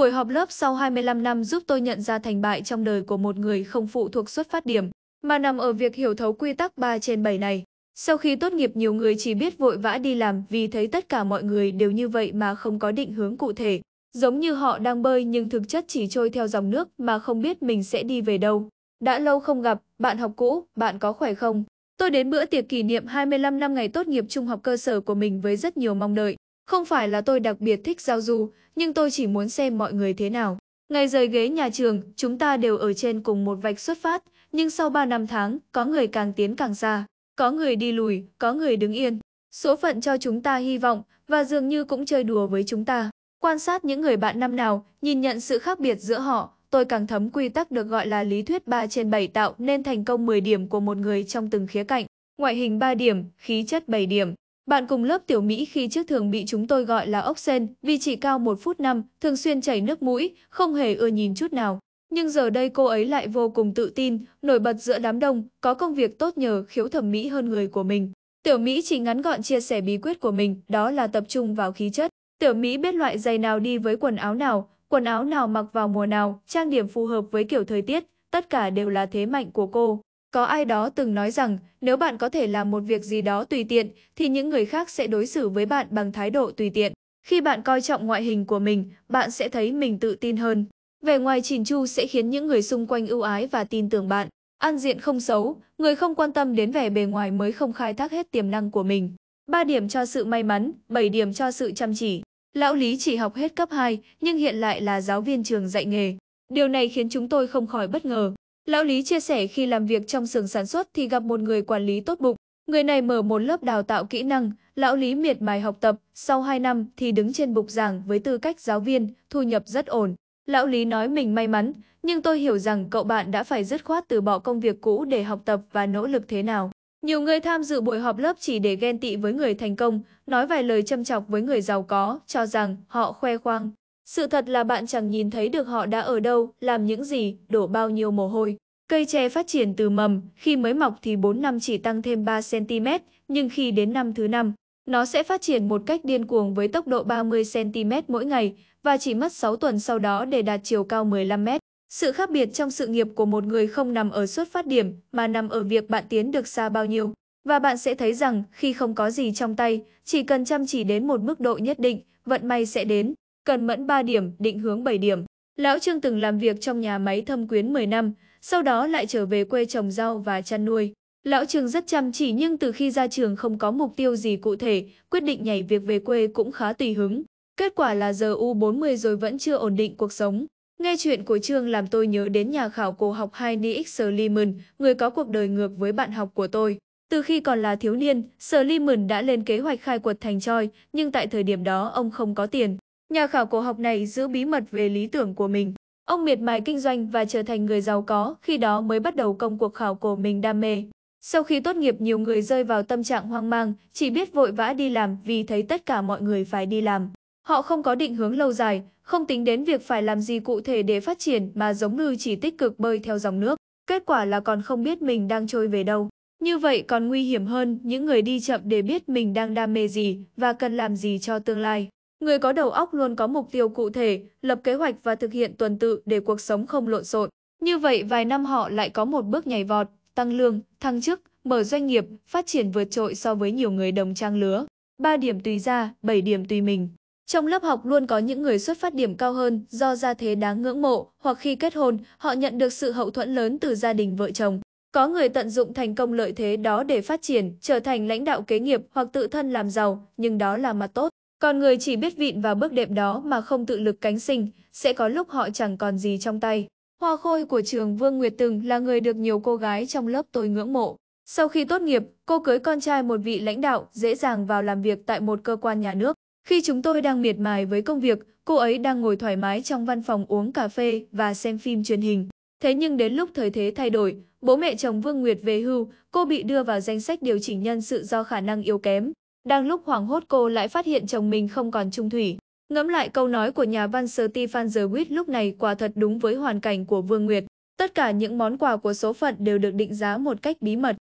Buổi họp lớp sau 25 năm giúp tôi nhận ra thành bại trong đời của một người không phụ thuộc xuất phát điểm, mà nằm ở việc hiểu thấu quy tắc 3 trên 7 này. Sau khi tốt nghiệp nhiều người chỉ biết vội vã đi làm vì thấy tất cả mọi người đều như vậy mà không có định hướng cụ thể. Giống như họ đang bơi nhưng thực chất chỉ trôi theo dòng nước mà không biết mình sẽ đi về đâu. Đã lâu không gặp, bạn học cũ, bạn có khỏe không? Tôi đến bữa tiệc kỷ niệm 25 năm ngày tốt nghiệp trung học cơ sở của mình với rất nhiều mong đợi. Không phải là tôi đặc biệt thích giao du, nhưng tôi chỉ muốn xem mọi người thế nào. Ngày rời ghế nhà trường, chúng ta đều ở trên cùng một vạch xuất phát, nhưng sau 3 năm tháng, có người càng tiến càng xa, có người đi lùi, có người đứng yên. Số phận cho chúng ta hy vọng và dường như cũng chơi đùa với chúng ta. Quan sát những người bạn năm nào, nhìn nhận sự khác biệt giữa họ, tôi càng thấm quy tắc được gọi là lý thuyết 3 trên 7 tạo nên thành công 10 điểm của một người trong từng khía cạnh. Ngoại hình 3 điểm, khí chất 7 điểm, bạn cùng lớp tiểu Mỹ khi trước thường bị chúng tôi gọi là ốc sen vì chỉ cao 1 phút 5, thường xuyên chảy nước mũi, không hề ưa nhìn chút nào. Nhưng giờ đây cô ấy lại vô cùng tự tin, nổi bật giữa đám đông, có công việc tốt nhờ khiếu thẩm mỹ hơn người của mình. Tiểu Mỹ chỉ ngắn gọn chia sẻ bí quyết của mình, đó là tập trung vào khí chất. Tiểu Mỹ biết loại giày nào đi với quần áo nào, quần áo nào mặc vào mùa nào, trang điểm phù hợp với kiểu thời tiết, tất cả đều là thế mạnh của cô. Có ai đó từng nói rằng nếu bạn có thể làm một việc gì đó tùy tiện thì những người khác sẽ đối xử với bạn bằng thái độ tùy tiện. Khi bạn coi trọng ngoại hình của mình, bạn sẽ thấy mình tự tin hơn. Vẻ ngoài chỉn chu sẽ khiến những người xung quanh ưu ái và tin tưởng bạn. Ăn diện không xấu, người không quan tâm đến vẻ bề ngoài mới không khai thác hết tiềm năng của mình. 3 điểm cho sự may mắn, 7 điểm cho sự chăm chỉ. Lão Lý chỉ học hết cấp 2, nhưng hiện lại là giáo viên trường dạy nghề. Điều này khiến chúng tôi không khỏi bất ngờ. Lão Lý chia sẻ khi làm việc trong xưởng sản xuất thì gặp một người quản lý tốt bụng. Người này mở một lớp đào tạo kỹ năng, lão Lý miệt mài học tập, sau 2 năm thì đứng trên bục giảng với tư cách giáo viên, thu nhập rất ổn. Lão Lý nói mình may mắn, nhưng tôi hiểu rằng cậu bạn đã phải dứt khoát từ bỏ công việc cũ để học tập và nỗ lực thế nào. Nhiều người tham dự buổi họp lớp chỉ để ghen tị với người thành công, nói vài lời châm chọc với người giàu có, cho rằng họ khoe khoang. Sự thật là bạn chẳng nhìn thấy được họ đã ở đâu, làm những gì, đổ bao nhiêu mồ hôi. Cây tre phát triển từ mầm, khi mới mọc thì 4 năm chỉ tăng thêm 3cm, nhưng khi đến năm thứ năm, nó sẽ phát triển một cách điên cuồng với tốc độ 30cm mỗi ngày và chỉ mất 6 tuần sau đó để đạt chiều cao 15m. Sự khác biệt trong sự nghiệp của một người không nằm ở xuất phát điểm mà nằm ở việc bạn tiến được xa bao nhiêu. Và bạn sẽ thấy rằng khi không có gì trong tay, chỉ cần chăm chỉ đến một mức độ nhất định, vận may sẽ đến cần mẫn 3 điểm, định hướng 7 điểm. Lão Trương từng làm việc trong nhà máy thâm quyến 10 năm, sau đó lại trở về quê trồng rau và chăn nuôi. Lão Trương rất chăm chỉ nhưng từ khi ra trường không có mục tiêu gì cụ thể, quyết định nhảy việc về quê cũng khá tùy hứng. Kết quả là giờ U40 rồi vẫn chưa ổn định cuộc sống. Nghe chuyện của Trương làm tôi nhớ đến nhà khảo cổ học Heini Sliman, người có cuộc đời ngược với bạn học của tôi. Từ khi còn là thiếu niên, Sliman đã lên kế hoạch khai quật thành Troy, nhưng tại thời điểm đó ông không có tiền. Nhà khảo cổ học này giữ bí mật về lý tưởng của mình. Ông miệt mài kinh doanh và trở thành người giàu có, khi đó mới bắt đầu công cuộc khảo cổ mình đam mê. Sau khi tốt nghiệp nhiều người rơi vào tâm trạng hoang mang, chỉ biết vội vã đi làm vì thấy tất cả mọi người phải đi làm. Họ không có định hướng lâu dài, không tính đến việc phải làm gì cụ thể để phát triển mà giống như chỉ tích cực bơi theo dòng nước. Kết quả là còn không biết mình đang trôi về đâu. Như vậy còn nguy hiểm hơn những người đi chậm để biết mình đang đam mê gì và cần làm gì cho tương lai. Người có đầu óc luôn có mục tiêu cụ thể, lập kế hoạch và thực hiện tuần tự để cuộc sống không lộn xộn. Như vậy vài năm họ lại có một bước nhảy vọt, tăng lương, thăng chức, mở doanh nghiệp, phát triển vượt trội so với nhiều người đồng trang lứa. 3 điểm tùy gia, 7 điểm tùy mình. Trong lớp học luôn có những người xuất phát điểm cao hơn do gia thế đáng ngưỡng mộ hoặc khi kết hôn, họ nhận được sự hậu thuẫn lớn từ gia đình vợ chồng. Có người tận dụng thành công lợi thế đó để phát triển, trở thành lãnh đạo kế nghiệp hoặc tự thân làm giàu, nhưng đó là mặt tốt. Còn người chỉ biết vịn vào bước đệm đó mà không tự lực cánh sinh, sẽ có lúc họ chẳng còn gì trong tay. Hoa khôi của trường Vương Nguyệt Từng là người được nhiều cô gái trong lớp tôi ngưỡng mộ. Sau khi tốt nghiệp, cô cưới con trai một vị lãnh đạo dễ dàng vào làm việc tại một cơ quan nhà nước. Khi chúng tôi đang miệt mài với công việc, cô ấy đang ngồi thoải mái trong văn phòng uống cà phê và xem phim truyền hình. Thế nhưng đến lúc thời thế thay đổi, bố mẹ chồng Vương Nguyệt về hưu, cô bị đưa vào danh sách điều chỉnh nhân sự do khả năng yếu kém. Đang lúc hoảng hốt cô lại phát hiện chồng mình không còn trung thủy. Ngẫm lại câu nói của nhà văn Stefan Zerwit lúc này quả thật đúng với hoàn cảnh của Vương Nguyệt. Tất cả những món quà của số phận đều được định giá một cách bí mật.